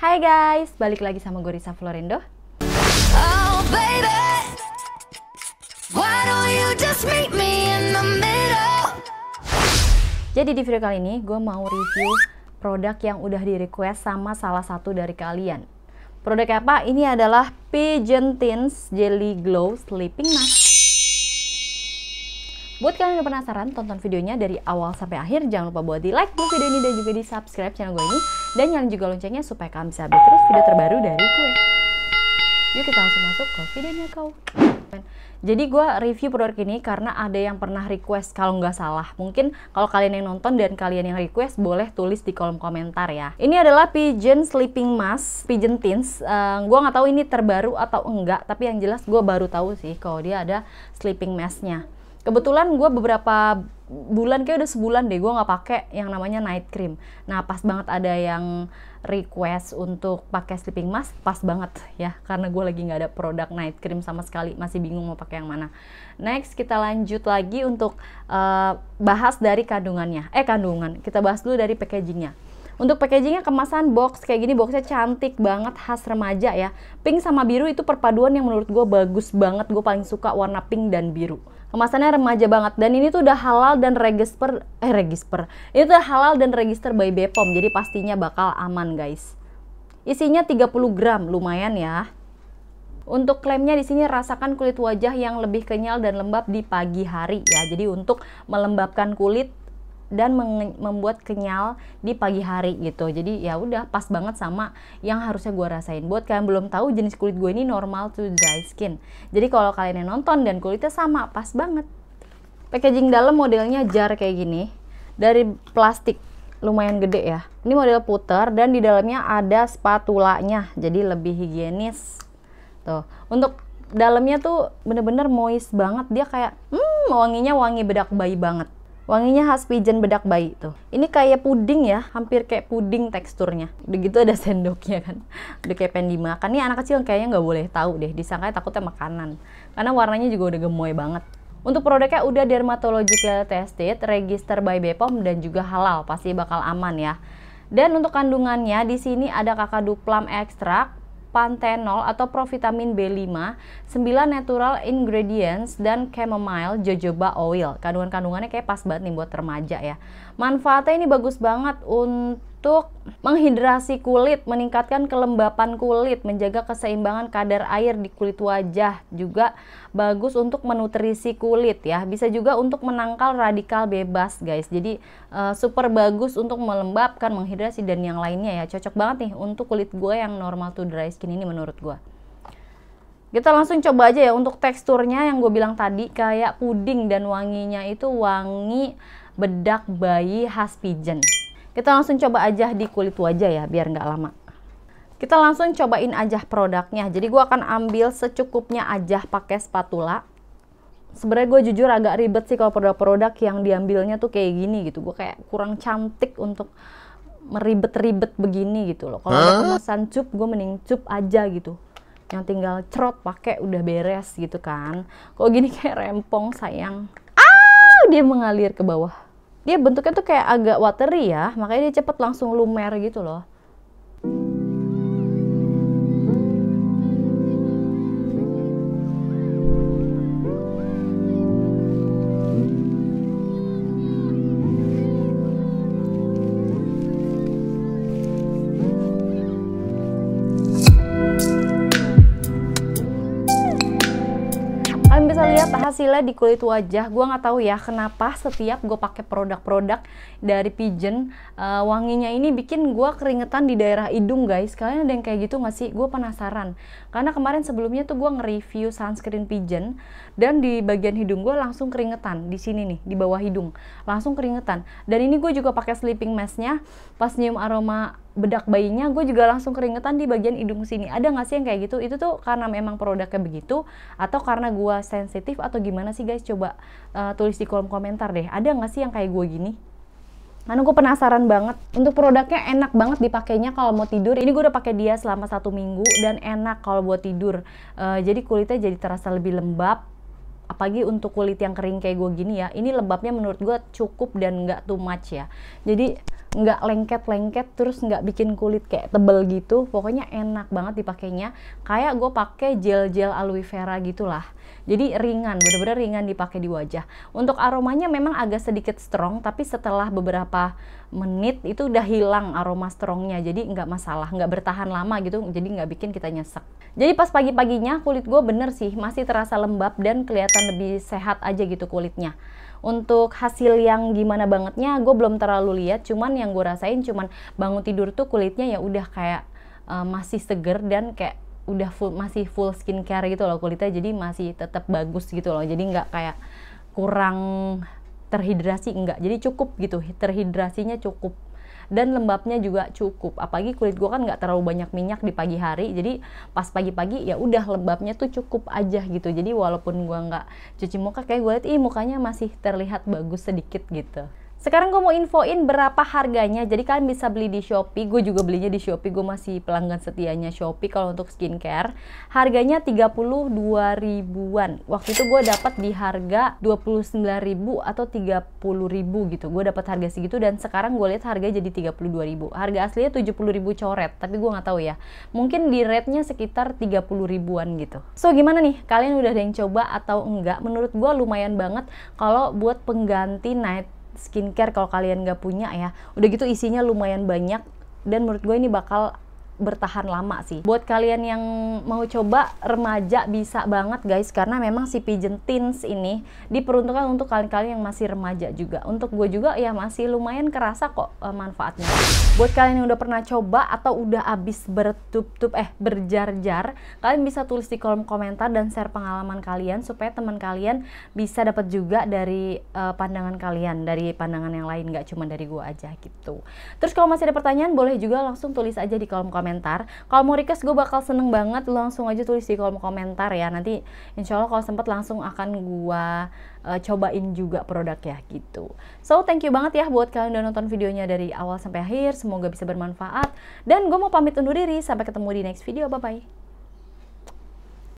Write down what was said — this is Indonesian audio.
Hai guys, balik lagi sama gue Risa Florendo. Oh, Jadi di video kali ini gue mau review produk yang udah di request sama salah satu dari kalian. Produk apa? Ini adalah Pigeon Tins Jelly Glow Sleeping Mask. Buat kalian yang penasaran, tonton videonya dari awal sampai akhir. Jangan lupa buat di like dulu video ini dan juga di subscribe channel gue ini. Dan nyalain juga loncengnya supaya kalian bisa update terus video terbaru dari gue. Yuk kita langsung masuk ke videonya kau. Jadi gue review produk ini karena ada yang pernah request kalau nggak salah. Mungkin kalau kalian yang nonton dan kalian yang request boleh tulis di kolom komentar ya. Ini adalah Pigeon Sleeping Mask, Pigeon Tints. Uh, eh, gue nggak tahu ini terbaru atau enggak, tapi yang jelas gue baru tahu sih kalau dia ada sleeping masknya kebetulan gue beberapa bulan kayak udah sebulan deh gue nggak pakai yang namanya night cream nah pas banget ada yang request untuk pakai sleeping mask pas banget ya karena gue lagi nggak ada produk night cream sama sekali masih bingung mau pakai yang mana next kita lanjut lagi untuk uh, bahas dari kandungannya eh kandungan kita bahas dulu dari packagingnya untuk packagingnya kemasan box kayak gini boxnya cantik banget khas remaja ya pink sama biru itu perpaduan yang menurut gue bagus banget gue paling suka warna pink dan biru kemasannya remaja banget dan ini tuh udah halal dan register eh register ini tuh halal dan register by Bepom jadi pastinya bakal aman guys isinya 30 gram lumayan ya untuk klaimnya di sini rasakan kulit wajah yang lebih kenyal dan lembab di pagi hari ya. Jadi untuk melembabkan kulit dan membuat kenyal di pagi hari gitu. Jadi ya udah pas banget sama yang harusnya gue rasain. Buat kalian belum tahu jenis kulit gue ini normal to dry skin. Jadi kalau kalian yang nonton dan kulitnya sama pas banget. Packaging dalam modelnya jar kayak gini dari plastik lumayan gede ya. Ini model puter dan di dalamnya ada spatulanya jadi lebih higienis. Tuh, untuk dalamnya tuh bener-bener moist banget dia kayak hmm wanginya wangi bedak bayi banget Wanginya khas pigeon bedak bayi tuh. Ini kayak puding ya, hampir kayak puding teksturnya. Udah gitu ada sendoknya kan. Udah kayak pengen dimakan. Nih anak kecil kayaknya nggak boleh tahu deh, disangka takutnya makanan. Karena warnanya juga udah gemoy banget. Untuk produknya udah dermatological tested, register by Bepom dan juga halal, pasti bakal aman ya. Dan untuk kandungannya di sini ada kakadu plum extract, pantenol atau provitamin B5, 9 natural ingredients, dan chamomile jojoba oil. Kandungan-kandungannya kayak pas banget nih buat remaja ya. Manfaatnya ini bagus banget untuk untuk menghidrasi kulit, meningkatkan kelembapan kulit, menjaga keseimbangan kadar air di kulit wajah, juga bagus untuk menutrisi kulit ya. Bisa juga untuk menangkal radikal bebas, guys. Jadi uh, super bagus untuk melembabkan, menghidrasi dan yang lainnya ya. Cocok banget nih untuk kulit gue yang normal to dry skin ini menurut gue. Kita langsung coba aja ya untuk teksturnya yang gue bilang tadi kayak puding dan wanginya itu wangi bedak bayi khas pigeon. Kita langsung coba aja di kulit wajah ya, biar nggak lama. Kita langsung cobain aja produknya. Jadi gue akan ambil secukupnya aja pakai spatula. Sebenarnya gue jujur agak ribet sih kalau produk-produk yang diambilnya tuh kayak gini gitu. Gue kayak kurang cantik untuk meribet-ribet begini gitu loh. Kalau ada kemasan cup, gue mending cup aja gitu yang tinggal cerot pakai udah beres gitu kan. Kok gini kayak rempong sayang. Ah, dia mengalir ke bawah dia bentuknya tuh kayak agak watery ya makanya dia cepet langsung lumer gitu loh hasilnya di kulit wajah gue nggak tahu ya kenapa setiap gue pakai produk-produk dari Pigeon uh, wanginya ini bikin gue keringetan di daerah hidung guys kalian ada yang kayak gitu nggak sih gue penasaran karena kemarin sebelumnya tuh gue nge-review sunscreen Pigeon dan di bagian hidung gue langsung keringetan di sini nih di bawah hidung langsung keringetan dan ini gue juga pakai sleeping masknya pas nyium aroma bedak bayinya gue juga langsung keringetan di bagian hidung sini ada nggak sih yang kayak gitu itu tuh karena memang produknya begitu atau karena gue sensitif atau gimana sih guys coba uh, tulis di kolom komentar deh ada nggak sih yang kayak gue gini karena gue penasaran banget untuk produknya enak banget dipakainya kalau mau tidur ini gue udah pakai dia selama satu minggu dan enak kalau buat tidur uh, jadi kulitnya jadi terasa lebih lembab apalagi untuk kulit yang kering kayak gue gini ya ini lembabnya menurut gue cukup dan nggak too much ya jadi nggak lengket-lengket terus nggak bikin kulit kayak tebel gitu pokoknya enak banget dipakainya kayak gue pakai gel-gel aloe vera gitulah jadi ringan bener-bener ringan dipakai di wajah untuk aromanya memang agak sedikit strong tapi setelah beberapa menit itu udah hilang aroma strongnya jadi nggak masalah nggak bertahan lama gitu jadi nggak bikin kita nyesek jadi pas pagi-paginya kulit gue bener sih masih terasa lembab dan kelihatan lebih sehat aja gitu kulitnya untuk hasil yang gimana bangetnya gue belum terlalu lihat cuman yang gue rasain cuman bangun tidur tuh kulitnya ya udah kayak uh, masih seger dan kayak udah full masih full skincare gitu loh kulitnya jadi masih tetap bagus gitu loh jadi nggak kayak kurang terhidrasi enggak jadi cukup gitu terhidrasinya cukup dan lembabnya juga cukup apalagi kulit gue kan enggak terlalu banyak minyak di pagi hari jadi pas pagi-pagi ya udah lembabnya tuh cukup aja gitu jadi walaupun gue enggak cuci muka kayak gue liat ih mukanya masih terlihat bagus sedikit gitu sekarang gue mau infoin berapa harganya. Jadi kalian bisa beli di Shopee. Gue juga belinya di Shopee. Gue masih pelanggan setianya Shopee kalau untuk skincare. Harganya 32 ribuan. Waktu itu gue dapat di harga 29 ribu atau 30 ribu gitu. Gue dapat harga segitu dan sekarang gue lihat harga jadi 32 ribu. Harga aslinya 70 ribu coret. Tapi gue nggak tahu ya. Mungkin di rate-nya sekitar 30 ribuan gitu. So gimana nih? Kalian udah ada yang coba atau enggak? Menurut gue lumayan banget kalau buat pengganti night skincare kalau kalian nggak punya ya udah gitu isinya lumayan banyak dan menurut gue ini bakal bertahan lama sih. Buat kalian yang mau coba remaja bisa banget guys karena memang si Pigeon Teens ini diperuntukkan untuk kalian-kalian yang masih remaja juga. Untuk gue juga ya masih lumayan kerasa kok e, manfaatnya. Buat kalian yang udah pernah coba atau udah abis bertub-tub eh berjar-jar, kalian bisa tulis di kolom komentar dan share pengalaman kalian supaya teman kalian bisa dapat juga dari uh, pandangan kalian, dari pandangan yang lain nggak cuma dari gue aja gitu. Terus kalau masih ada pertanyaan boleh juga langsung tulis aja di kolom komentar komentar. Kalau mau request gue bakal seneng banget Lo langsung aja tulis di kolom komentar ya. Nanti insya Allah kalau sempet langsung akan gue uh, cobain juga produk ya gitu. So thank you banget ya buat kalian udah nonton videonya dari awal sampai akhir. Semoga bisa bermanfaat. Dan gue mau pamit undur diri. Sampai ketemu di next video. Bye-bye.